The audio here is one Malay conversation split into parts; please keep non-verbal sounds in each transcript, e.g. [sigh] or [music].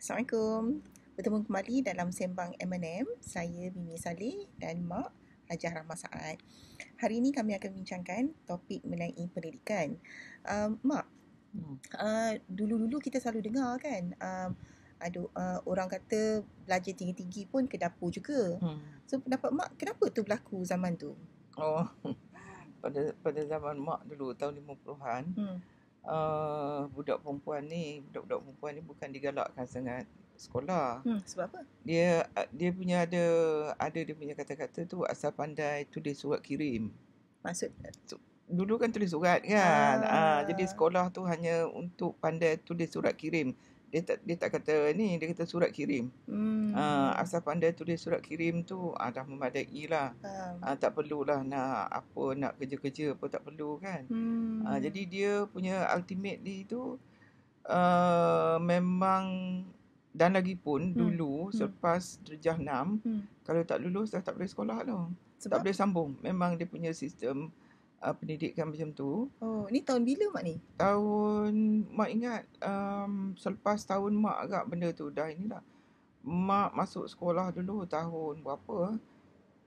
Assalamualaikum. Bertemu kembali dalam Sembang M&M. Saya Mimi Saleh dan Mak Hajah Rahmah Sa'ad. Hari ini kami akan bincangkan topik mengenai pendidikan. Um, Mak, hmm. uh, dulu-dulu kita selalu dengar kan, um, ada uh, orang kata belajar tinggi-tinggi pun ke dapur juga. Hmm. So pendapat Mak, kenapa tu berlaku zaman tu? Oh, [laughs] pada pada zaman Mak dulu, tahun 50-an, hmm uh, budak perempuan ni, budak-budak perempuan ni bukan digalakkan sangat sekolah. Hmm, sebab apa? Dia uh, dia punya ada ada dia punya kata-kata tu asal pandai tulis surat kirim. Maksud tu, dulu kan tulis surat kan. Ah. Ah, jadi sekolah tu hanya untuk pandai tulis surat kirim dia tak dia tak kata ni dia kata surat kirim. Hmm. Uh, asal pandai tulis surat kirim tu uh, dah memadai lah. Uh, tak perlulah nak apa nak kerja-kerja apa tak perlu kan. Hmm. Uh, jadi dia punya ultimate dia tu uh, memang dan lagi pun hmm. dulu hmm. selepas derajat 6 hmm. kalau tak lulus dah tak boleh sekolah lah. Sebab? Tak boleh sambung. Memang dia punya sistem uh, pendidikan macam tu. Oh, ni tahun bila mak ni? Tahun mak ingat um, selepas tahun mak agak benda tu dah inilah. Mak masuk sekolah dulu tahun berapa?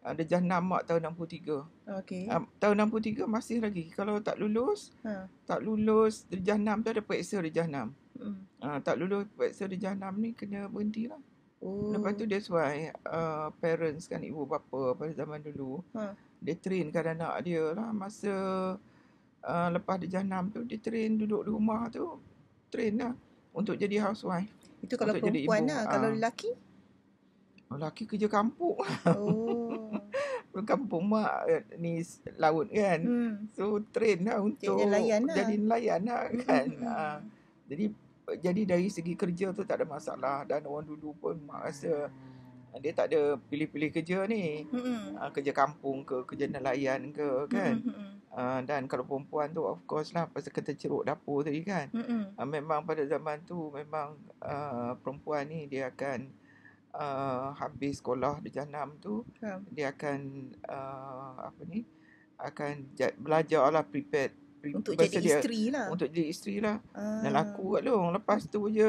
Ada jahat mak tahun 63. Okey. Um, tahun 63 masih lagi. Kalau tak lulus, ha. tak lulus darjah 6 tu ada periksa darjah 6. Hmm. Uh, tak lulus periksa darjah 6 ni kena berhenti lah. Oh. Lepas tu that's why uh, parents kan ibu bapa pada zaman dulu. Ha dia trainkan anak dia lah masa uh, lepas dia janam tu dia train duduk di rumah tu train lah untuk jadi housewife itu kalau untuk perempuan lah ah. kalau lelaki oh, lelaki kerja kampung oh. [laughs] kampung mak eh, ni laut kan hmm. so train lah untuk layan lah. jadi nelayan lah kan hmm. uh, jadi jadi dari segi kerja tu tak ada masalah dan orang dulu pun mak rasa dia tak ada pilih-pilih kerja ni. Mm-hmm. Uh, kerja kampung ke, kerja nelayan ke kan. Mm-hmm. Uh, dan kalau perempuan tu of course lah pasal kata ceruk dapur tadi kan. Mm-hmm. Uh, memang pada zaman tu memang uh, perempuan ni dia akan uh, habis sekolah di janam tu. Yeah. Dia akan uh, apa ni, akan j- belajar lah prepare. Untuk jadi isteri lah. Untuk jadi isteri lah. Uh. Dan aku kat long. Lepas tu je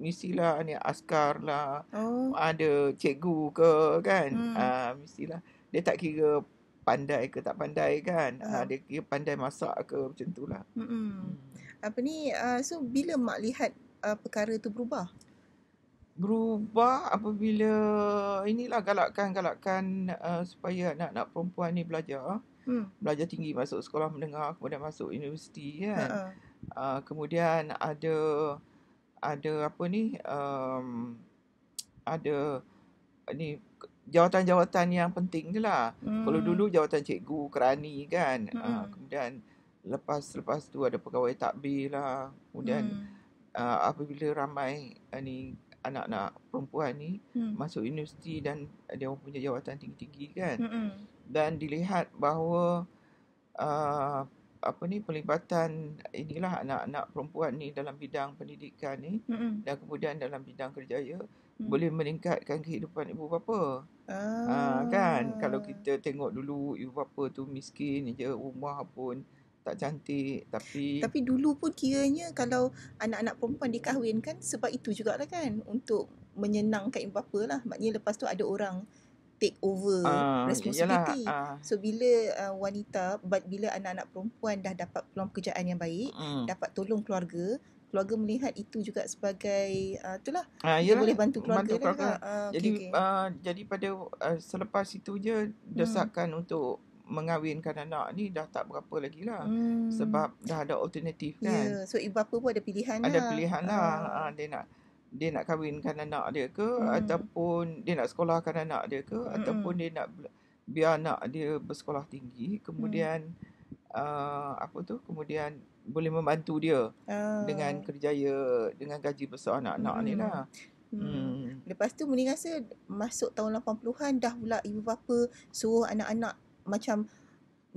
mestilah ni askar lah oh. ada cikgu ke kan hmm. uh, mestilah dia tak kira pandai ke tak pandai kan uh. Uh, dia kira pandai masak ke macam tu lah hmm. hmm. hmm. apa ni uh, so bila mak lihat uh, perkara tu berubah berubah apabila inilah galakkan-galakkan uh, supaya anak-anak perempuan ni belajar hmm. belajar tinggi masuk sekolah menengah kemudian masuk universiti kan uh-uh. kemudian ada ada apa ni um, ada ni jawatan-jawatan yang penting je lah. Hmm. Kalau dulu jawatan cikgu, kerani kan. Ah, hmm. Uh, kemudian lepas-lepas tu ada pegawai takbir lah. Kemudian hmm. uh, apabila ramai uh, ni anak-anak perempuan ni hmm. masuk universiti dan dia punya jawatan tinggi-tinggi kan. Hmm. Dan dilihat bahawa uh, apa ni pelibatan inilah anak-anak perempuan ni dalam bidang pendidikan ni mm-hmm. dan kemudian dalam bidang kerjaya mm. boleh meningkatkan kehidupan ibu bapa. Ha, kan? Ah. ah kan kalau kita tengok dulu ibu bapa tu miskin je rumah pun tak cantik tapi tapi dulu pun kiranya kalau anak-anak perempuan dikahwinkan sebab itu jugalah kan untuk menyenangkan ibu bapa lah maknanya lepas tu ada orang take over uh, responsibility. Yalah, uh. So bila uh, wanita but bila anak-anak perempuan dah dapat peluang pekerjaan yang baik, mm. dapat tolong keluarga, keluarga melihat itu juga sebagai uh, itulah uh, yalah, boleh bantu keluarga. Bantu lah. keluarga. Lah. Uh, jadi okay. uh, jadi pada uh, selepas itu je desakan mm. untuk mengawinkan anak ni dah tak berapa lagi lah hmm. sebab dah ada alternatif ya, kan yeah. so ibu bapa pun ada pilihan ada lah ada pilihan uh. lah uh, dia nak dia nak kahwinkan anak dia ke hmm. ataupun dia nak sekolahkan anak dia ke hmm. ataupun dia nak biar anak dia bersekolah tinggi kemudian hmm. uh, apa tu kemudian boleh membantu dia uh. dengan kerjaya dengan gaji besar anak-anak hmm. ni lah hmm. hmm. Lepas tu Muni rasa masuk tahun 80-an dah pula ibu bapa suruh anak-anak macam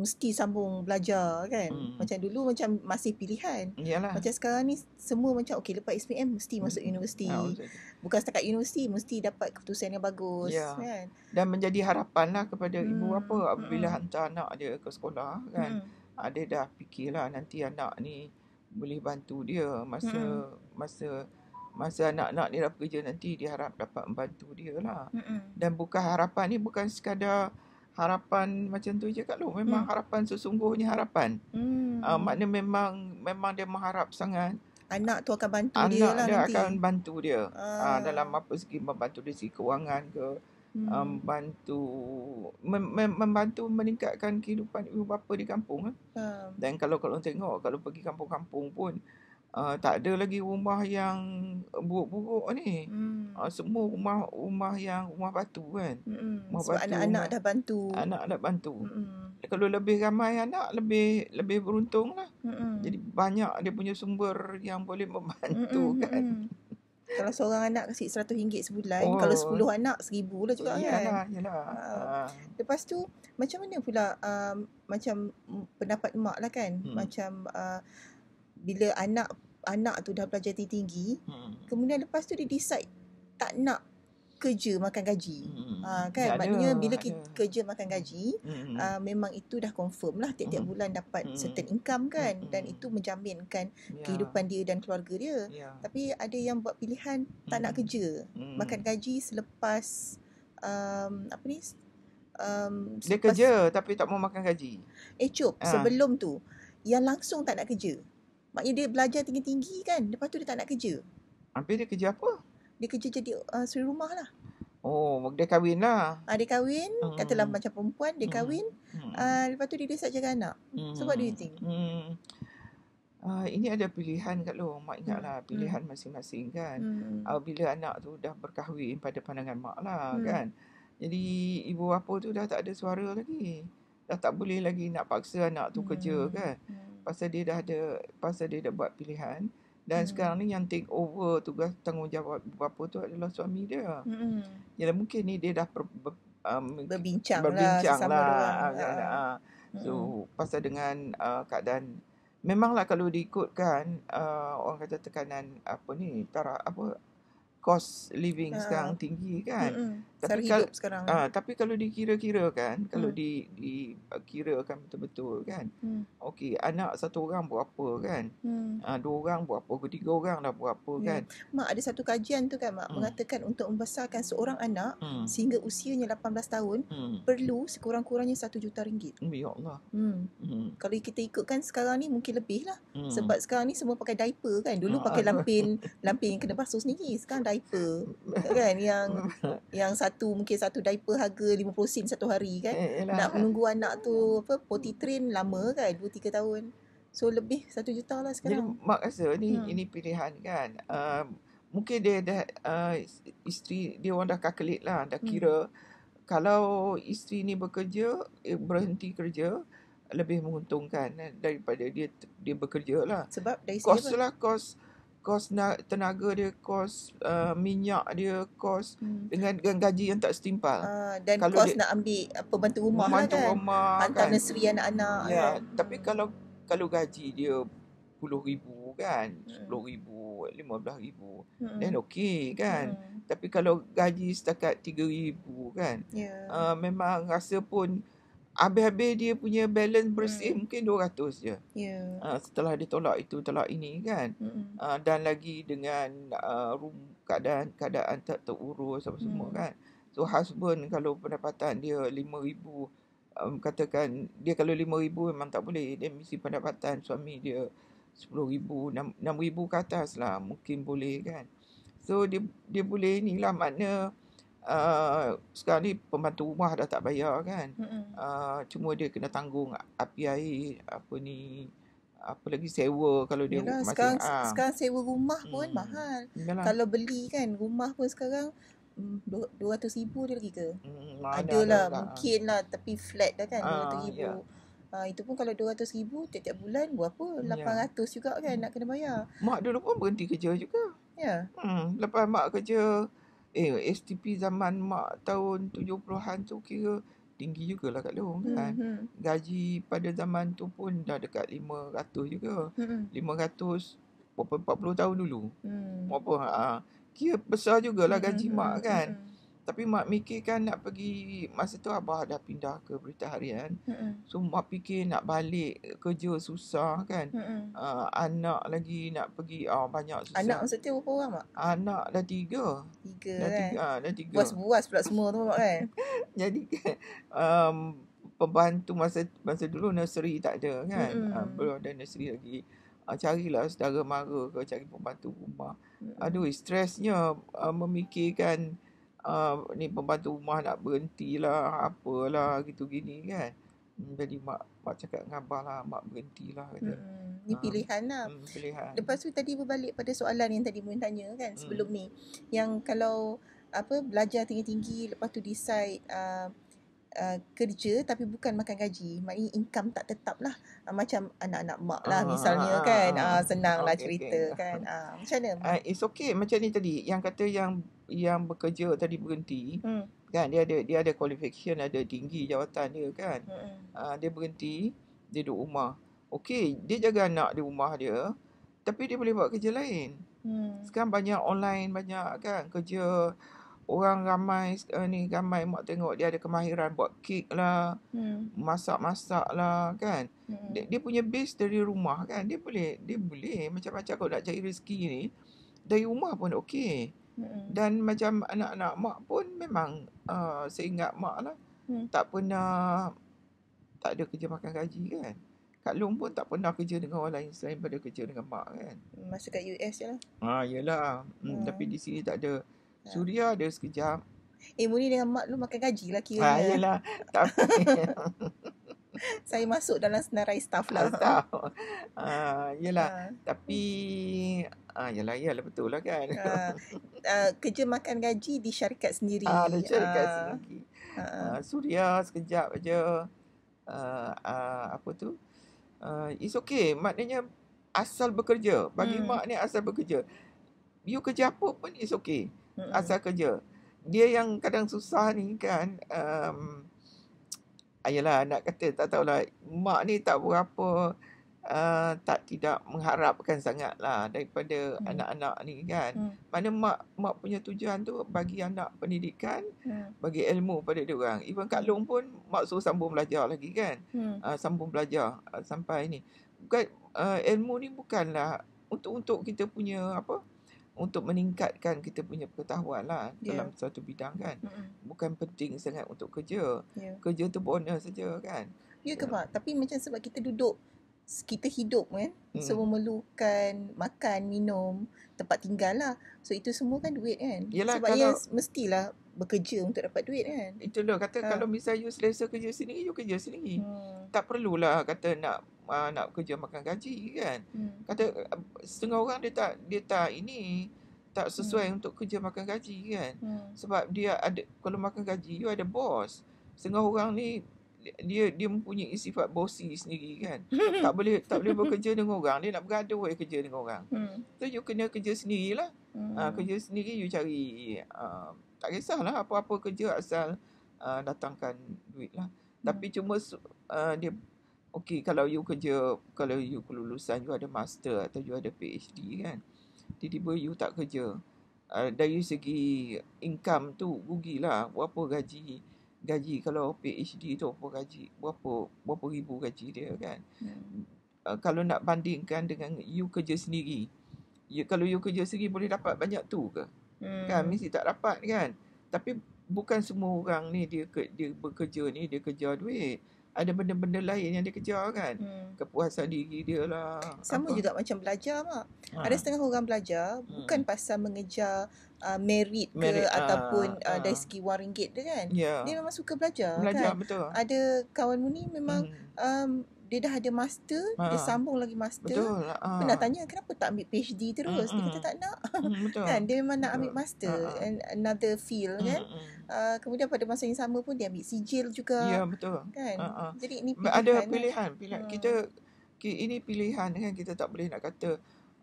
mesti sambung belajar kan hmm. macam dulu macam masih pilihan Yalah. macam sekarang ni semua macam okey lepas SPM mesti hmm. masuk universiti ha, bukan setakat universiti mesti dapat keputusan yang bagus ya. kan dan menjadi harapanlah kepada hmm. ibu bapa apabila hmm. hantar anak dia ke sekolah kan hmm. ada ah, dah fikirlah nanti anak ni boleh bantu dia masa hmm. masa masa anak-anak ni dah bekerja nanti diharap dapat membantu dia lah hmm, hmm. dan bukan harapan ni bukan sekadar harapan macam tu je kak lu memang hmm. harapan sesungguhnya harapan hmm. uh, ah, makna memang memang dia mengharap sangat anak tu akan bantu anak dia lah nanti anak dia akan bantu dia ah. uh, dalam apa segi membantu dia segi kewangan ke hmm. um, ah, bantu mem- membantu meningkatkan kehidupan ibu bapa di kampung ah. dan kalau kalau tengok kalau pergi kampung-kampung pun uh, tak ada lagi rumah yang eh, buruk-buruk ni. Hmm. Uh, semua rumah rumah yang rumah batu kan. Hmm. Rumah Sebab batu, anak-anak rumah, dah bantu. Anak dah bantu. Hmm. Kalau lebih ramai anak lebih lebih beruntung lah. Hmm. Jadi banyak dia punya sumber yang boleh membantu hmm. hmm kan. Hmm. kalau seorang anak kasi RM100 sebulan, oh. kalau 10 anak RM1000 lah juga yalah, kan. Yalah, yalah. Uh. Ah. Lepas tu macam mana pula uh, macam pendapat mak lah kan. Hmm. Macam uh, bila anak anak tu dah belajar tinggi hmm. kemudian lepas tu dia decide tak nak kerja makan gaji. Hmm. Ha, kan ya, maknanya ada, bila kita ada. kerja makan gaji hmm. uh, memang itu dah confirm lah tiap-tiap hmm. bulan dapat hmm. certain income kan hmm. dan itu menjaminkan ya. kehidupan dia dan keluarga dia. Ya. Tapi ada yang buat pilihan tak nak hmm. kerja, hmm. makan gaji selepas um, apa ni? Um, selepas dia kerja tapi tak mau makan gaji. Eh cup ha. sebelum tu yang langsung tak nak kerja. Maknanya dia belajar tinggi-tinggi kan. Lepas tu dia tak nak kerja. Habis dia kerja apa? Dia kerja jadi uh, suri rumah lah. Oh, dia kahwin lah. Uh, dia kahwin. Hmm. Katalah macam perempuan, dia hmm. kahwin. Hmm. Uh, lepas tu dia desa jaga anak. Hmm. So, what do you think? Hmm. Uh, ini ada pilihan kat lo. Mak ingatlah hmm. hmm. pilihan hmm. masing-masing kan. Hmm. Uh, bila anak tu dah berkahwin pada pandangan mak lah hmm. kan. Jadi, ibu bapa tu dah tak ada suara lagi. Dah tak boleh lagi nak paksa anak tu hmm. kerja kan. Hmm pasal dia dah ada pasal dia dah buat pilihan dan mm. sekarang ni yang take over tugas tanggungjawab apa tu adalah suami dia. Hmm. Ya mungkin ni dia dah ber, ber, um, berbincang, lah berbincang lah sama kan. lah. Lah. So mm. pasal dengan uh, keadaan memanglah kalau diikutkan uh, orang kata tekanan apa ni tara apa cost living ha. sekarang tinggi kan. Hmm. Tapi kal- hidup sekarang. Ah, tapi kalau dikira-kira kan, hmm. kalau mm. di kira kan betul-betul kan. Hmm. Okey, anak satu orang buat apa kan? Hmm. Ah, dua orang buat apa? Tiga orang dah buat apa hmm. kan? Mak ada satu kajian tu kan, mak hmm. mengatakan untuk membesarkan seorang anak hmm. sehingga usianya 18 tahun hmm. perlu sekurang-kurangnya satu juta ringgit. Mm, ya Allah. Hmm. hmm. Kalau kita ikutkan sekarang ni mungkin lebih lah. Hmm. Sebab sekarang ni semua pakai diaper kan. Dulu ha. pakai lampin, [laughs] lampin yang kena basuh sendiri. Sekarang diaper kan yang [laughs] yang satu mungkin satu diaper harga 50 sen satu hari kan eh, eh nak menunggu anak tu apa potty train lama kan 2 3 tahun so lebih 1 juta lah sekarang jadi mak rasa ni hmm. ini pilihan kan uh, mungkin dia dah uh, isteri dia orang dah calculate lah dah hmm. kira hmm. kalau isteri ni bekerja eh, berhenti kerja lebih menguntungkan eh, daripada dia dia bekerja lah. Sebab dari segi kos lah kos kos tenaga dia kos uh, minyak dia kos hmm. dengan, dengan gaji yang tak setimpal uh, dan kalau kos dia, nak ambil apa bantu rumah lah bantu lah kan rumah, hantar kan. anak-anak ya yeah. kan. tapi kalau kalau gaji dia puluh ribu kan hmm. sepuluh hmm. ribu lima belas ribu hmm. then okay kan hmm. tapi kalau gaji setakat tiga ribu kan yeah. uh, memang rasa pun habis-habis dia punya balance bersih hmm. mungkin 200 je. Yeah. Ya. Uh, setelah dia tolak itu tolak ini kan. Hmm. Uh, dan lagi dengan uh, keadaan keadaan tak terurus apa semua hmm. kan. So husband kalau pendapatan dia 5000 um, katakan dia kalau 5000 memang tak boleh dia mesti pendapatan suami dia 10000 6000 ke atas lah mungkin boleh kan. So dia dia boleh inilah makna Uh, sekarang ni pembantu rumah dah tak bayar kan. Mm-hmm. Uh, cuma dia kena tanggung api air apa ni apa lagi sewa kalau dia Yalah, sekarang ha. sekarang sewa rumah pun mm. mahal. Yalah. Kalau beli kan rumah pun sekarang hmm, RM200,000 dia lagi ke? Hmm, Adalah ada lah, lah. mungkin lah tapi flat dah kan RM200,000 ah, yeah. Ya. uh, Itu pun kalau RM200,000 tiap-tiap bulan berapa? RM800 hmm, yeah. juga kan nak kena bayar Mak dulu pun berhenti kerja juga Ya yeah. hmm, Lepas mak kerja Eh STP zaman mak tahun 70-an tu kira tinggi jugalah kat Long hmm, kan. Mm-hmm. Gaji pada zaman tu pun dah dekat 500 juga. Mm-hmm. 500 berapa 40 tahun dulu. Mm. Apa ha, kira besar jugalah hmm, gaji mm-hmm. mak hmm, kan. Mm-hmm tapi mak fikirkan nak pergi masa tu abah dah pindah ke berita harian mm-hmm. so mak fikir nak balik kerja susah kan mm-hmm. uh, anak lagi nak pergi uh, banyak susah anak masa tu berapa orang mak anak dah tiga tiga dah kan tiga, uh, tiga buas-buas pula semua tu mak kan [laughs] jadi um, pembantu masa masa dulu nursery tak ada kan mm-hmm. uh, belum ada nursery lagi uh, carilah saudara mara ke cari pembantu rumah mm-hmm. aduh stresnya uh, memikirkan uh, ni pembantu rumah nak berhenti lah, apalah gitu gini kan. Hmm, jadi mak mak cakap dengan abah lah, mak berhenti lah kata. Hmm, ni ah, pilihan lah. Hmm, pilihan. Lepas tu tadi berbalik pada soalan yang tadi Mun tanya kan hmm. sebelum hmm. ni. Yang kalau apa belajar tinggi-tinggi lepas tu decide uh, Uh, kerja tapi bukan makan gaji maknanya income tak tetap lah uh, macam anak-anak mak lah uh, misalnya uh, kan uh, ah. senang lah okay, cerita okay. kan uh, macam mana uh, it's okay macam ni tadi yang kata yang yang bekerja tadi berhenti hmm. kan dia ada dia ada qualification ada tinggi jawatan dia kan hmm. uh, dia berhenti dia duduk rumah okay dia jaga anak di rumah dia tapi dia boleh buat kerja lain hmm. sekarang banyak online banyak kan kerja orang ramai uh, ni ramai mak tengok dia ada kemahiran buat kek lah hmm. masak-masak lah kan hmm. dia, dia punya base dari rumah kan dia boleh dia boleh macam-macam kalau nak cari rezeki ni dari rumah pun okey hmm. dan macam anak-anak mak pun memang uh, seingat mak lah hmm. tak pernah tak ada kerja makan gaji kan Kak Long pun tak pernah kerja dengan orang lain selain pada kerja dengan mak kan. Masa kat US je lah. Ha, yelah. Hmm, ha. Tapi di sini tak ada. Ya. Suria ada sekejap. Eh Muni dengan mak lu makan gaji lah kira. Ah, yelah. [laughs] Tapi. Saya masuk dalam senarai staff lah. Ah, staff. Ah, yelah. Ah. Tapi. Ah, yelah, yelah betul lah kan. Ah. Ah, kerja makan gaji di syarikat sendiri. Ah, di syarikat ah. sendiri. Ah. Ah, Suria sekejap je. Ah, ah, apa tu. Ah, it's okay. Maknanya asal bekerja. Bagi hmm. mak ni asal bekerja. You kerja apa pun it's okay mm-hmm. asal kerja. Dia yang kadang susah ni kan um, ayolah anak kata tak tahulah mak ni tak berapa Uh, tak tidak mengharapkan sangatlah daripada hmm. anak-anak ni kan. Hmm. Mana mak mak punya tujuan tu bagi anak pendidikan, hmm. bagi ilmu pada dia orang. Even Kak Long pun mak suruh sambung belajar lagi kan. Hmm. Uh, sambung belajar uh, sampai ni. Bukan uh, ilmu ni bukanlah untuk untuk kita punya apa? untuk meningkatkan kita punya pengetahuan lah yeah. dalam ya. suatu bidang kan. Mm-hmm. Bukan penting sangat untuk kerja. Yeah. Kerja tu bonus saja kan. Ya yeah, ke Pak? Ya. Tapi macam sebab kita duduk, kita hidup kan. Mm. So memerlukan makan, minum, tempat tinggal lah. So itu semua kan duit kan. Yelah, sebab kalau, mestilah bekerja untuk dapat duit kan. Itu lah kata ha. kalau misalnya you selesa kerja sendiri, you kerja sendiri. Mm. Tak perlulah kata nak uh, nak kerja makan gaji kan. Hmm. Kata um, setengah orang dia tak dia tak ini tak sesuai hmm. untuk kerja makan gaji kan. Hmm. Sebab dia ada kalau makan gaji you ada bos. Setengah orang ni dia dia mempunyai sifat bosi sendiri kan. [laughs] tak boleh tak boleh bekerja dengan orang. Dia nak bergaduh eh, kerja dengan orang. Hmm. So you kena kerja sendirilah. Hmm. Uh, kerja sendiri you cari uh, tak kisahlah apa-apa kerja asal uh, datangkan duit lah. Hmm. Tapi cuma uh, dia Okey, kalau you kerja, kalau you kelulusan, you ada master atau you ada PhD kan. Tiba-tiba you tak kerja. Uh, dari segi income tu, rugilah. Berapa gaji gaji kalau PhD tu berapa gaji berapa berapa ribu gaji dia kan yeah. Hmm. uh, kalau nak bandingkan dengan you kerja sendiri you, ya, kalau you kerja sendiri boleh dapat banyak tu ke kan? hmm. kan mesti tak dapat kan tapi bukan semua orang ni dia dia bekerja ni dia kerja duit ada benda-benda lain yang dia kejar kan hmm. kepuasan diri dia lah sama apa. juga macam belajar mak ha. ada setengah orang belajar hmm. bukan pasal mengejar uh, merit, merit ke ah, ha. ataupun ha. Uh, dari segi wang ringgit dia kan yeah. dia memang suka belajar belajar kan? betul ada kawan muni memang hmm. um, dia dah ada master, ha. dia sambung lagi master. Betul. Ha. tanya kenapa tak ambil PhD terus? Mm-hmm. Dia kata tak nak. Mm, betul. Kan, dia memang nak ambil master ha, ha. and another field hmm kan. Uh, kemudian pada masa yang sama pun dia ambil sijil juga. Ya, betul. Kan? Uh-huh. Jadi ini pilihan. Ada pilihan. pilihan. Uh. Kita, ini pilihan kan. Kita tak boleh nak kata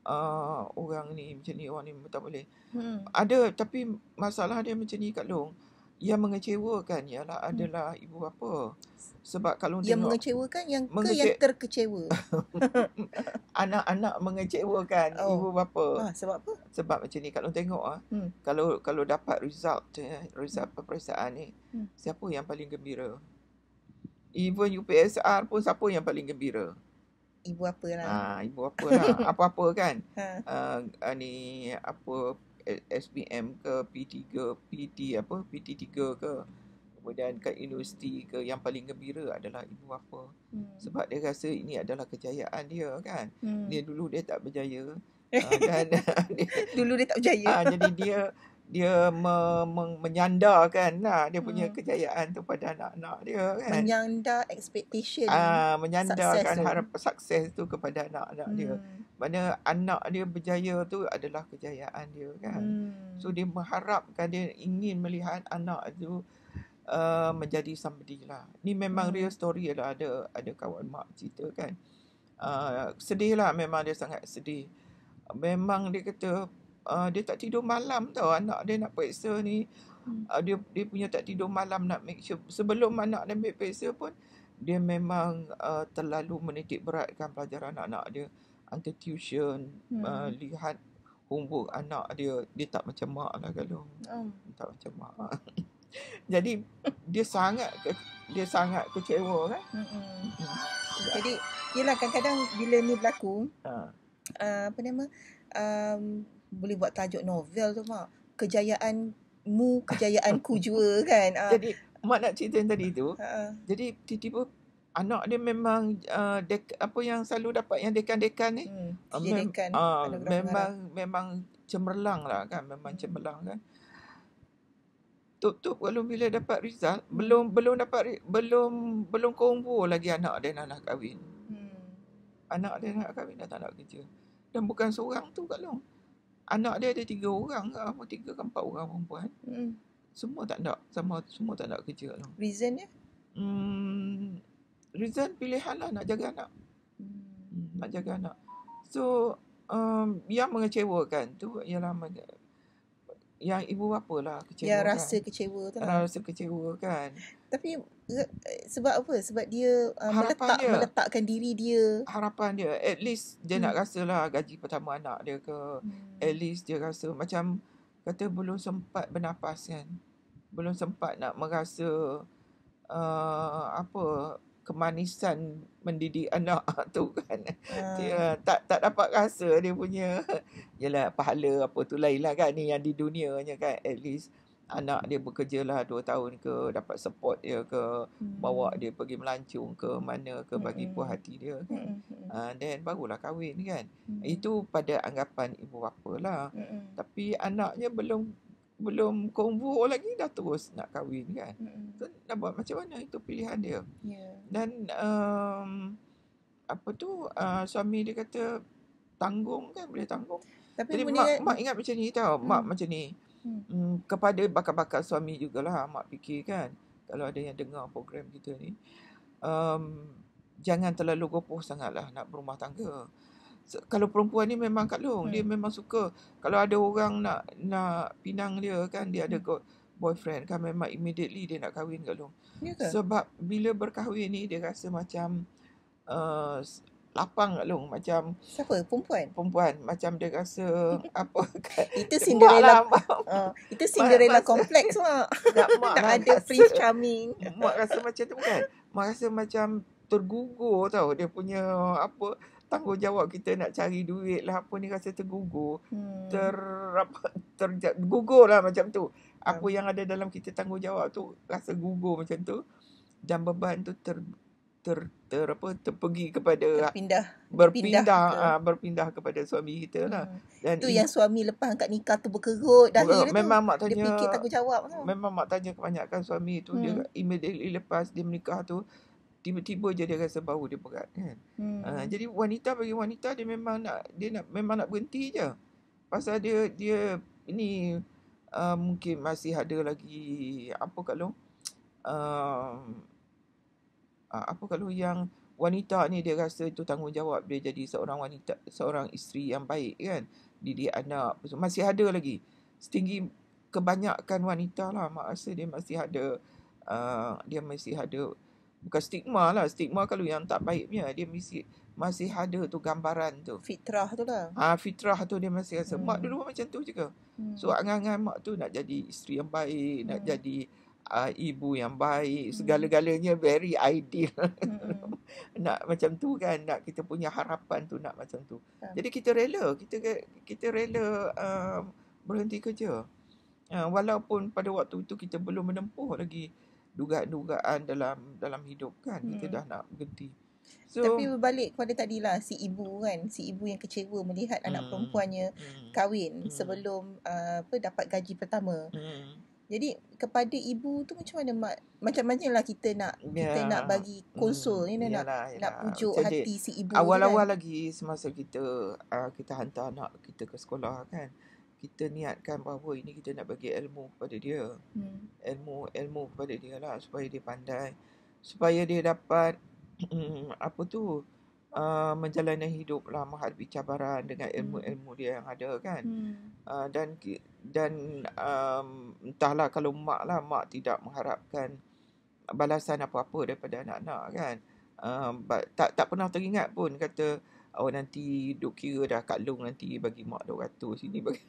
uh, orang ni macam ni, orang ni tak boleh. Hmm. Ada, tapi masalah dia macam ni kat Long. Uh, yang mengecewakan ialah hmm. adalah hmm. ibu bapa. Sebab kalau yang tengok yang mengecewakan yang ke mengece- yang terkecewa. [laughs] Anak-anak mengecewakan oh. ibu bapa. Ha, sebab apa? Sebab macam ni kalau tengok ah. Hmm. Kalau kalau dapat result eh, result peperiksaan ni hmm. siapa yang paling gembira? Even UPSR pun siapa yang paling gembira? Ibu apalah. Ah, Ibu apa lah? [laughs] Apa-apa kan? Ha. Uh, ni apa SPM ke P3 PT apa PT3 ke kemudian kat universiti ke yang paling gembira adalah ibu bapa hmm. sebab dia rasa ini adalah kejayaan dia kan hmm. dia dulu dia tak berjaya [laughs] ah, dan [laughs] dulu dia tak berjaya uh, jadi dia dia me, me, menyandarkan lah dia punya hmm. kejayaan tu pada anak-anak dia kan menyandar expectation ah uh, menyandarkan harap sukses tu kepada anak-anak hmm. dia mana anak dia berjaya tu adalah kejayaan dia kan hmm. so dia mengharapkan dia ingin melihat anak tu uh, menjadi somebody lah ni memang hmm. real story lah ada ada kawan mak cerita kan uh, sedih lah memang dia sangat sedih memang dia kata uh, dia tak tidur malam tau anak dia nak periksa ni hmm. uh, dia dia punya tak tidur malam nak make sure sebelum anak dia ambil periksa pun dia memang uh, terlalu menitik beratkan pelajaran anak-anak dia hantar tuition hmm. uh, lihat homework anak dia dia tak macam mak lah kalau hmm. tak macam mak [laughs] jadi dia sangat dia sangat kecewa kan hmm, hmm. Hmm. jadi yelah kadang-kadang bila ni berlaku ha. uh, apa nama um, boleh buat tajuk novel tu mak kejayaan mu kejayaanku jua kan uh. [laughs] jadi mak nak cerita yang tadi tu uh. jadi tiba-tiba anak dia memang uh, dek, apa yang selalu dapat yang dekan-dekan ni hmm, uh, mem- dekan, uh, memang harap. memang cemerlang lah kan memang hmm. cemerlang kan tutup kalau bila dapat result hmm. belum belum dapat belum belum kombo lagi anak dia nak, nak kahwin hmm. anak dia nak kahwin dah tak nak kerja dan bukan seorang tu kalau anak dia ada tiga orang ke apa tiga ke empat orang perempuan hmm. semua tak nak sama semua tak nak kerja lah. reason dia hmm, reason pilihan lah nak jaga anak. Hmm. Nak jaga anak. So, um, yang mengecewakan tu ialah yang ibu bapa lah kecewa yang rasa kecewa tu lah. Rasa kecewa kan. Tapi eh, sebab apa? Sebab dia, uh, meletak, dia meletakkan diri dia. Harapan dia. At least dia hmm. nak rasa lah gaji pertama anak dia ke. Hmm. At least dia rasa macam kata belum sempat bernafas kan. Belum sempat nak merasa uh, apa kemanisan mendidik [laughs] anak tu kan. Uh. Dia tak tak dapat rasa dia punya [laughs] yalah pahala apa tu lainlah kan ni yang di dunianya kan at least anak dia bekerja lah 2 tahun ke dapat support dia ke hmm. bawa dia pergi melancung ke mana ke bagi hmm. puas hati dia kan. Hmm. Uh, then barulah kahwin kan. Hmm. Itu pada anggapan ibu bapa lah. Hmm. Tapi anaknya belum belum konvo lagi dah terus nak kahwin kan. Mm-hmm. So kan dah buat macam mana itu pilihan dia. Yeah. Dan um, apa tu uh, suami dia kata tanggung kan boleh tanggung. Tapi Jadi mak, mak ingat macam ni tau. Mm. Mak macam ni. Mm. Mm, kepada bakal-bakal suami jugalah mak fikir kan. Kalau ada yang dengar program kita ni. Um, jangan terlalu gopoh sangatlah nak berumah tangga kalau perempuan ni memang kat Long, hmm. dia memang suka. Kalau ada orang nak nak pinang dia kan, dia ada got hmm. boyfriend kan memang immediately dia nak kahwin kat Long. Yeah, ya Sebab bila berkahwin ni dia rasa macam uh, lapang kat Long macam siapa perempuan perempuan macam dia rasa [laughs] apa kan, itu Cinderella lah, Uh, itu Cinderella kompleks [laughs] mak tak mak ada free charming mak rasa macam tu bukan mak rasa macam tergugur tau dia punya apa tanggungjawab kita nak cari duit lah apa ni rasa tergugur hmm. ter apa ter, gugur lah macam tu apa hmm. yang ada dalam kita tanggungjawab tu rasa gugur macam tu dan beban tu ter ter, ter, ter apa terpergi kepada berpindah berpindah berpindah, ha, berpindah kepada suami kita lah hmm. dan tu yang suami lepas angkat nikah tu berkerut dah dia memang mak tanya dia fikir tanggungjawab tu memang mak tanya kebanyakan suami tu hmm. dia immediately lepas dia menikah tu tiba-tiba je dia rasa bau dia berat kan. Hmm. Uh, jadi wanita bagi wanita dia memang nak dia nak memang nak berhenti je. Pasal dia dia ini uh, mungkin masih ada lagi apa kalau uh, uh, ah, apa kalau yang wanita ni dia rasa itu tanggungjawab dia jadi seorang wanita seorang isteri yang baik kan didik anak masih ada lagi setinggi kebanyakan wanita lah mak rasa dia masih ada uh, dia masih ada bukan stigma lah stigma kalau yang tak baiknya dia mesti masih ada tu gambaran tu fitrah tu lah ah ha, fitrah tu dia masih rasa hmm. mak dulu macam tu juga hmm. so angan-angan mak tu nak jadi isteri yang baik hmm. nak jadi uh, ibu yang baik hmm. segala-galanya very ideal hmm. [laughs] nak macam tu kan nak kita punya harapan tu nak macam tu hmm. jadi kita rela kita kita rela uh, berhenti kerja uh, walaupun pada waktu tu kita belum menempuh lagi dugaan-dugaan dalam dalam hidup kan hmm. kita dah nak berhenti so, tapi berbalik kepada tadilah si ibu kan si ibu yang kecewa melihat hmm, anak perempuannya hmm, kahwin hmm. sebelum uh, apa dapat gaji pertama hmm. jadi kepada ibu tu macam mana mak, macam manalah kita nak yeah. kita nak ya. bagi konsol hmm. ni nak yalah. nak pujuk so, hati si ibu kan. awal-awal kan. lagi semasa kita uh, kita hantar anak kita ke sekolah kan kita niatkan bahawa ini kita nak bagi ilmu kepada dia. Hmm. Ilmu ilmu kepada dia lah supaya dia pandai. Supaya dia dapat [clears throat] apa tu uh, menjalani hidup lah menghadapi cabaran dengan hmm. ilmu-ilmu dia yang ada kan. Hmm. Uh, dan dan um, entahlah kalau mak lah mak tidak mengharapkan balasan apa-apa daripada anak-anak kan. Uh, tak tak pernah teringat pun kata Oh nanti duk kira dah Kak Long nanti bagi mak 200 sini [laughs] bagi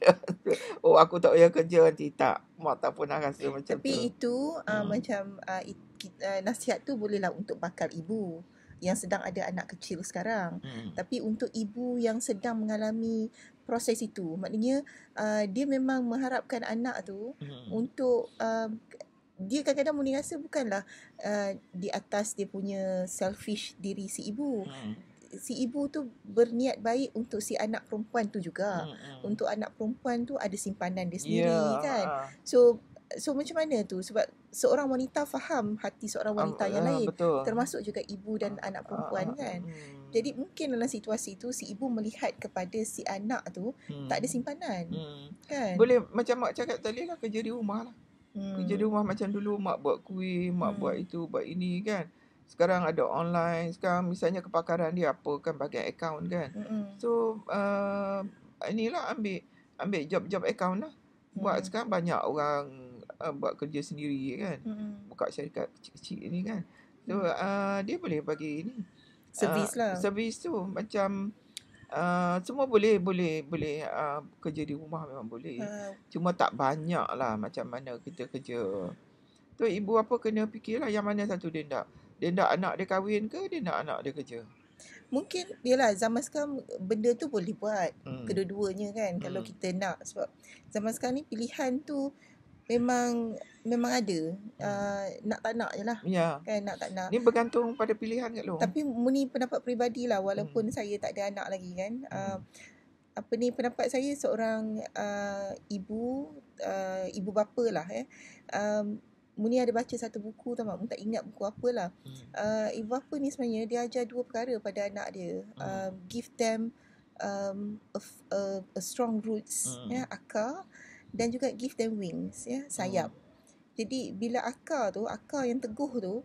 Oh aku tak payah kerja nanti tak. Mak tak pernah rasa eh, macam Tapi tu. Tapi itu uh, hmm. uh, macam uh, it, uh, nasihat tu bolehlah untuk bakal ibu yang sedang ada anak kecil sekarang. Hmm. Tapi untuk ibu yang sedang mengalami proses itu, maknanya uh, dia memang mengharapkan anak tu hmm. untuk uh, dia kadang-kadang mungkin rasa bukanlah uh, di atas dia punya selfish diri si ibu. Hmm si ibu tu berniat baik untuk si anak perempuan tu juga. Mm-hmm. Untuk anak perempuan tu ada simpanan dia sendiri yeah. kan. So so macam mana tu sebab seorang wanita faham hati seorang wanita um, yang uh, lain betul. termasuk juga ibu dan uh, anak ah, perempuan uh, kan. Hmm. Jadi mungkin dalam situasi tu si ibu melihat kepada si anak tu hmm. tak ada simpanan. Hmm. Kan? Boleh macam mak cakap tadi lah kerja di rumah lah. Hmm. Kerja di rumah macam dulu mak buat kuih, mak hmm. buat itu, buat ini kan sekarang ada online sekarang misalnya kepakaran dia apa kan bagian account kan mm-hmm. so uh, inilah ambil ambil job-job account lah buat mm-hmm. sekarang banyak orang uh, buat kerja sendiri kan mm-hmm. buka syarikat kecil-kecil ni kan so mm. uh, dia boleh bagi ni service uh, lah service tu macam Uh, semua boleh boleh boleh uh, kerja di rumah memang boleh. Uh. Cuma tak banyak lah macam mana kita kerja. Tu ibu apa kena fikirlah yang mana satu dia nak dia nak anak dia kahwin ke dia nak anak dia kerja mungkin yalah zaman sekarang benda tu boleh buat hmm. kedua-duanya kan hmm. kalau kita nak sebab zaman sekarang ni pilihan tu memang memang ada uh, nak tak nak je lah ya. kan nak tak nak ni bergantung pada pilihan kat lu tapi muni pendapat peribadi lah walaupun hmm. saya tak ada anak lagi kan hmm. uh, apa ni pendapat saya seorang uh, ibu uh, ibu bapa lah eh um, Muni ada baca satu buku tau mak, tak ingat buku apa lah. Uh, hmm. ah, ibu apa ni sebenarnya dia ajar dua perkara pada anak dia. Hmm. Um, give them um, a, a, a strong roots, hmm. ya, akar dan juga give them wings, ya, sayap. Hmm. Jadi bila akar tu, akar yang teguh tu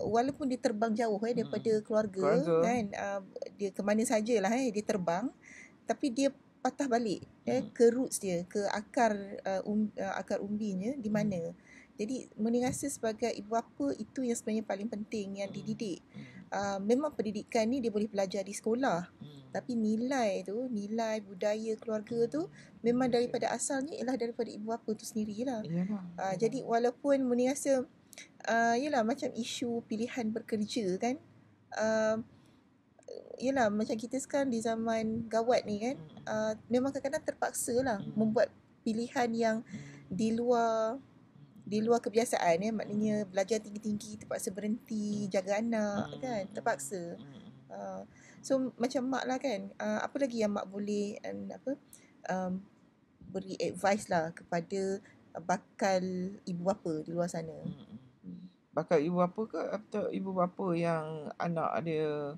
walaupun dia terbang jauh eh daripada hmm. keluarga, keluarga kan, uh, dia ke mana sajalah eh dia terbang tapi dia patah balik eh, hmm. eh ke roots dia, ke akar uh, um, uh, akar umbinya di hmm. mana. Hmm. Jadi merasa sebagai ibu bapa itu yang sebenarnya paling penting yang hmm. dididik. Uh, memang pendidikan ni dia boleh belajar di sekolah. Hmm. Tapi nilai tu, nilai budaya keluarga tu hmm. memang daripada asalnya ialah daripada ibu bapa tu sendirilah. Uh, jadi walaupun merasa uh, ah, yalah macam isu pilihan bekerja kan. Uh, yalah macam kita sekarang di zaman gawat ni kan. Uh, memang kadang-kadang terpaksa lah hmm. membuat pilihan yang hmm. di luar di luar kebiasaan ya maknanya belajar tinggi-tinggi terpaksa berhenti hmm. jaga anak hmm. kan terpaksa hmm. Ah, so macam mak lah kan ah, apa lagi yang mak boleh apa um, beri advice lah kepada bakal ibu bapa di luar sana hmm. bakal ibu bapa ke atau ibu bapa yang anak ada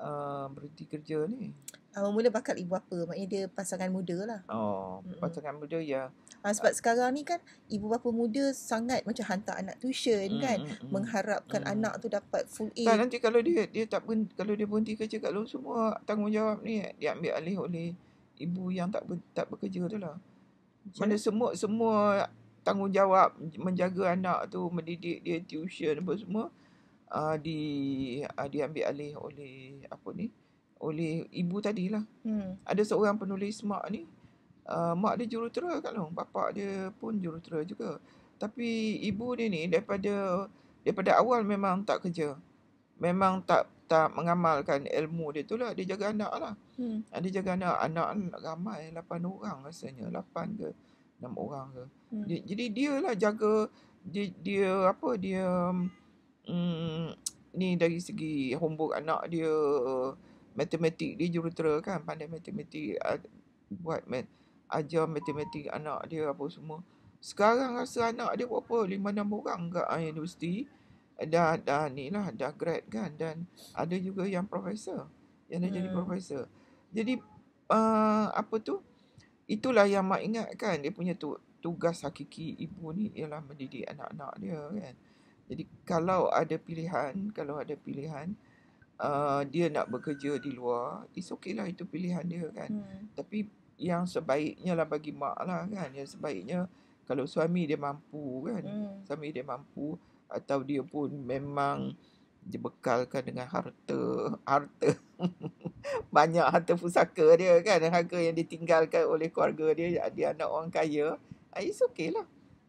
uh, berhenti kerja ni? Uh, mula bakal ibu bapa. Maknanya dia pasangan muda lah. Oh, Mm-mm. pasangan muda ya. Uh, sebab uh, sekarang ni kan ibu bapa muda sangat macam hantar anak tuition mm, kan. Mm, mm. mengharapkan mm. anak tu dapat full A. Tak, kan, nanti kalau dia dia tak ber, kalau dia berhenti kerja kat luar semua tanggungjawab ni dia ambil alih oleh ibu yang tak ber, tak bekerja tu lah. Macam Mana semua semua tanggungjawab menjaga anak tu, mendidik dia tuition apa semua uh, di uh, diambil alih oleh apa ni oleh ibu tadilah. Hmm. Ada seorang penulis mak ni uh, mak dia jurutera kat Long, bapak dia pun jurutera juga. Tapi ibu dia ni daripada daripada awal memang tak kerja. Memang tak tak mengamalkan ilmu dia tu lah. Dia jaga anak lah. Hmm. Ah, dia jaga anak. Anak ramai. Lapan orang rasanya. Lapan ke. Enam orang ke. Hmm. Dia, jadi dia lah jaga. Dia, dia apa. Dia mm, ni dari segi homework anak dia matematik dia jurutera kan pandai matematik buat mat, ajar matematik anak dia apa semua sekarang rasa anak dia apa lima enam orang kat uh, universiti dah dah ni lah dah grad kan dan ada juga yang profesor yang dah hmm. jadi profesor jadi uh, apa tu itulah yang mak ingat kan dia punya tu, tugas hakiki ibu ni ialah mendidik anak-anak dia kan jadi kalau ada pilihan, kalau ada pilihan uh, dia nak bekerja di luar, it's okay lah itu pilihan dia kan. Hmm. Tapi yang sebaiknya lah bagi mak lah kan. Yang sebaiknya kalau suami dia mampu kan. Hmm. Suami dia mampu atau dia pun memang hmm. dibekalkan dengan harta. Harta. [laughs] Banyak harta pusaka dia kan. Harga yang ditinggalkan oleh keluarga dia. Dia anak orang kaya. Ah, it's okay lah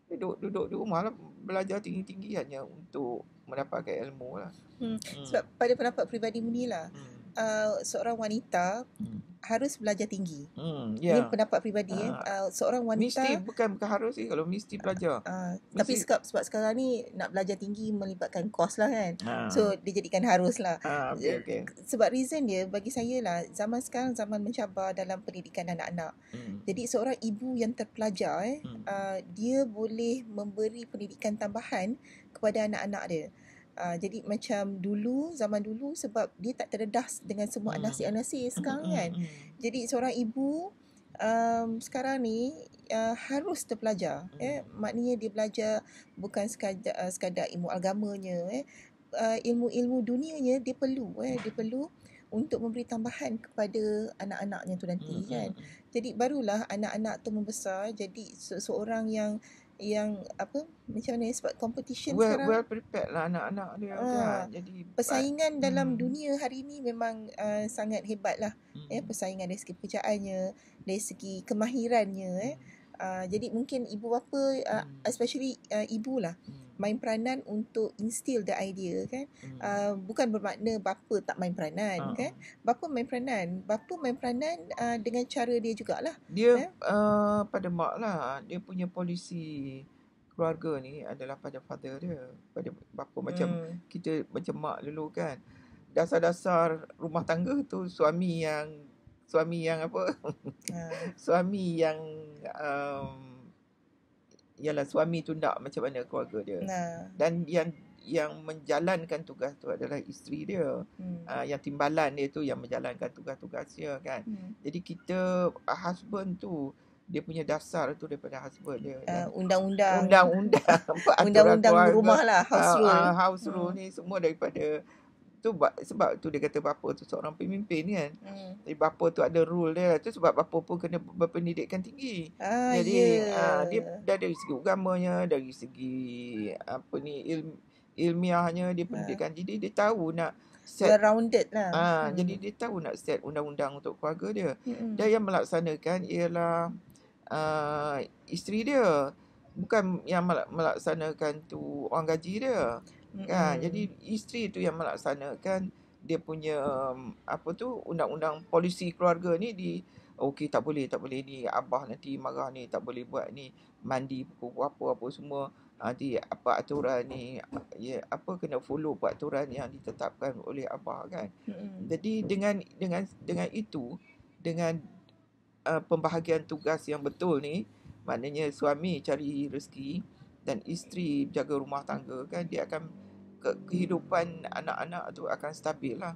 duduk-duduk di rumah lah belajar tinggi-tinggi hanya untuk mendapatkan ilmu lah. Hmm. hmm. Sebab pada pendapat peribadi Munilah, hmm uh, seorang wanita hmm. harus belajar tinggi. Hmm, yeah. Ini ya. pendapat pribadi. Uh, ah. eh. uh, seorang wanita... Mesti bukan, bukan harus sih kalau mesti ah, belajar. Uh, uh, mesti. Tapi sebab, sebab sekarang ni nak belajar tinggi melibatkan kos lah kan. Uh. So dia jadikan harus lah. Uh, okay, eh, okay. Sebab reason dia bagi saya lah zaman sekarang zaman mencabar dalam pendidikan anak-anak. Hmm. Jadi seorang ibu yang terpelajar eh, hmm. uh, dia boleh memberi pendidikan tambahan kepada anak-anak dia. Hmm. Uh, jadi macam dulu zaman dulu sebab dia tak terdedah dengan semua mm. anasir-anasir sekarang mm. kan. Mm. Jadi seorang ibu um, sekarang ni uh, harus terpelajar. Mm. Eh. Maknanya dia belajar bukan sekadar, uh, sekadar ilmu agamanya. Eh. Uh, ilmu-ilmu dunianya dia perlu. Eh. Dia perlu untuk memberi tambahan kepada anak-anaknya tu nanti mm. kan. Hmm. Jadi barulah anak-anak tu membesar jadi seorang yang yang apa macam ni sebab competition well, sekarang well prepared lah anak-anak dia uh, kan jadi persaingan but, dalam hmm. dunia hari ini memang uh, sangat hebat lah hmm. eh persaingan dari segi pekerjaannya dari segi kemahirannya eh uh, jadi mungkin ibu bapa uh, especially uh, ibu lah hmm main peranan untuk instill the idea kan hmm. uh, bukan bermakna bapa tak main peranan ha. kan bapa main peranan bapa main peranan uh, dengan cara dia jugalah dia eh? uh, pada mak lah dia punya polisi keluarga ni adalah pada father dia pada bapa hmm. macam kita macam mak dulu kan dasar-dasar rumah tangga tu suami yang suami yang apa ha. [laughs] suami yang um, ialah suami tunda macam mana keluarga dia. Nah. Dan yang yang menjalankan tugas tu adalah isteri dia. Hmm. Uh, yang timbalan dia tu yang menjalankan tugas-tugas dia kan. Hmm. Jadi kita uh, husband tu dia punya dasar tu daripada husband dia. Uh, undang-undang. Undang-undang. [laughs] undang-undang rumah lah. House rule. Uh, uh, house rule hmm. ni semua daripada tu sebab tu dia kata bapa tu seorang pemimpin kan. Hmm. Jadi bapa tu ada rule dia lah. Tu sebab bapa pun kena berpendidikan tinggi. Ah, Jadi yeah. Ya. uh, dia dah dari segi agamanya, dari segi apa ni ilmu ilmiahnya dia ah. pendidikan jadi dia tahu nak set rounded lah. Ha, hmm. jadi dia tahu nak set undang-undang untuk keluarga dia. Hmm. Dia yang melaksanakan ialah uh, isteri dia bukan yang melaksanakan tu orang gaji dia. Mm-hmm. Kan? Jadi isteri itu yang melaksanakan dia punya um, apa tu undang-undang polisi keluarga ni di okey tak boleh tak boleh ni abah nanti marah ni tak boleh buat ni mandi pukul apa apa semua nanti apa aturan ni ya apa kena follow aturan yang ditetapkan oleh abah kan mm-hmm. jadi dengan dengan dengan itu dengan uh, pembahagian tugas yang betul ni maknanya suami cari rezeki dan isteri jaga rumah tangga kan dia akan ke- kehidupan anak-anak tu akan stabil lah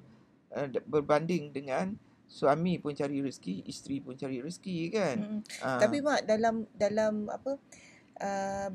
eh, berbanding dengan suami pun cari rezeki, isteri pun cari rezeki kan. Hmm. Ha. Tapi mak dalam dalam apa uh,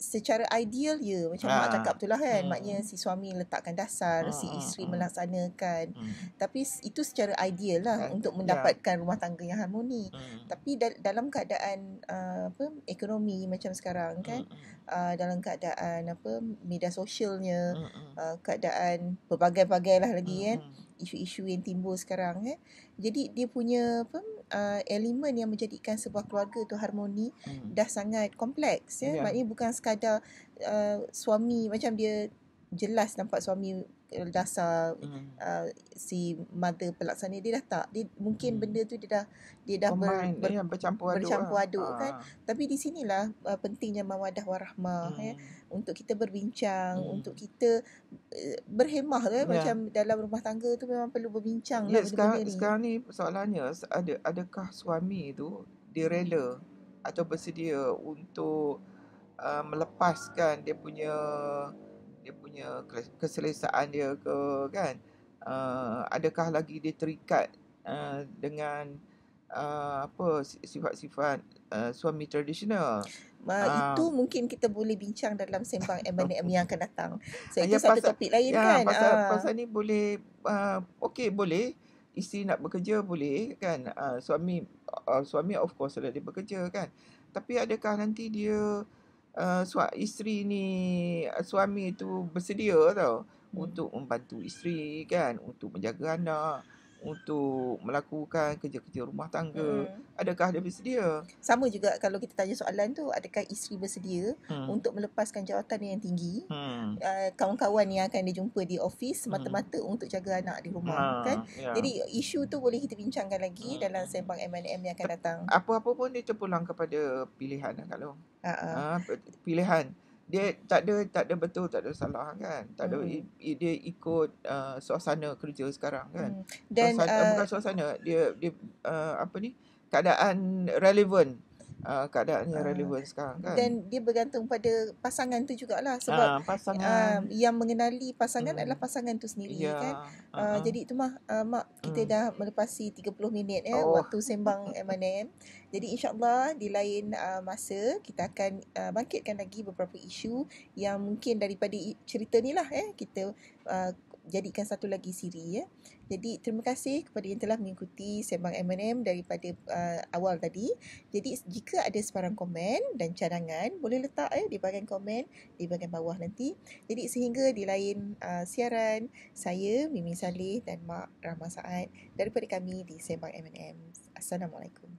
secara ideal ya macam ha. mak cakap tu lah kan hmm. maknya si suami letakkan dasar ha. si ah, ah, isteri ha. melaksanakan hmm. tapi itu secara ideal lah ha. untuk ya. mendapatkan ya. rumah tangga yang harmoni hmm. tapi da- dalam keadaan uh, apa ekonomi macam sekarang kan hmm. uh, dalam keadaan apa media sosialnya hmm. uh, keadaan pelbagai-bagailah lagi hmm. kan hmm. isu-isu yang timbul sekarang kan jadi dia punya apa uh, uh, elemen yang menjadikan sebuah keluarga itu harmoni hmm. dah sangat kompleks ya. Yeah. Maknanya bukan sekadar uh, suami macam dia jelas nampak suami dasar hmm. uh, si mother pelaksana dia dah tak dia mungkin hmm. benda tu dia dah dia dah ber, ber, dia ya, bercampur aduk, bercampur lah. aduk lah. kan ha. tapi di sinilah uh, pentingnya mawadah warahmah hmm. ya untuk kita berbincang hmm. untuk kita uh, berhemah kan ya. macam dalam rumah tangga tu memang perlu berbincang ya, lah sekarang ni. sekarang ni soalannya ada adakah suami tu dia rela atau bersedia untuk uh, melepaskan dia punya dia punya keselesaan dia ke kan uh, adakah lagi dia terikat uh, dengan uh, apa sifat-sifat uh, suami tradisional Ma, uh, itu mungkin kita boleh bincang dalam sembang M&M [laughs] yang akan datang. So, itu ya, pasal, satu topik lain ya, kan. Pasal, uh. pasal ni boleh, uh, okey boleh. Isteri nak bekerja boleh kan. Uh, suami uh, suami of course lah dia bekerja kan. Tapi adakah nanti dia Eh, su- isteri ni eh, suami tu bersedia tau hmm. untuk membantu isteri kan untuk menjaga anak untuk melakukan kerja-kerja rumah tangga hmm. adakah dia bersedia sama juga kalau kita tanya soalan tu adakah isteri bersedia hmm. untuk melepaskan jawatan yang tinggi hmm. uh, kawan-kawan yang akan dia jumpa di office hmm. semata-mata hmm. untuk jaga anak di rumah ha, kan ya. jadi isu tu boleh kita bincangkan lagi hmm. dalam sembang M&M yang akan datang apa-apa pun dia terpulang kepada pilihan lah kalau uh-uh. uh, pilihan dia tak ada tak ada betul tak ada salah kan tak ada hmm. i, dia ikut uh, suasana kerja sekarang kan hmm. dan hmm. suasana, uh, bukan suasana dia dia uh, apa ni keadaan relevant uh, ah, keadaan yang ah. relevan sekarang kan. Dan dia bergantung pada pasangan tu jugalah sebab uh, Uh, yang mengenali pasangan hmm. adalah pasangan tu sendiri yeah. kan. Uh, uh-huh. Jadi itu mah uh, mak kita hmm. dah melepasi 30 minit ya eh, oh. waktu sembang M&M. [laughs] Jadi insyaAllah di lain uh, masa kita akan uh, bangkitkan lagi beberapa isu yang mungkin daripada cerita ni lah eh, kita uh, jadikan satu lagi siri ya. Jadi terima kasih kepada yang telah mengikuti sembang M&M daripada uh, awal tadi. Jadi jika ada sebarang komen dan cadangan boleh letak eh di bahagian komen di bahagian bawah nanti. Jadi sehingga di lain uh, siaran saya Mimi Saleh dan Mak Rahma Saad daripada kami di sembang M&M. Assalamualaikum.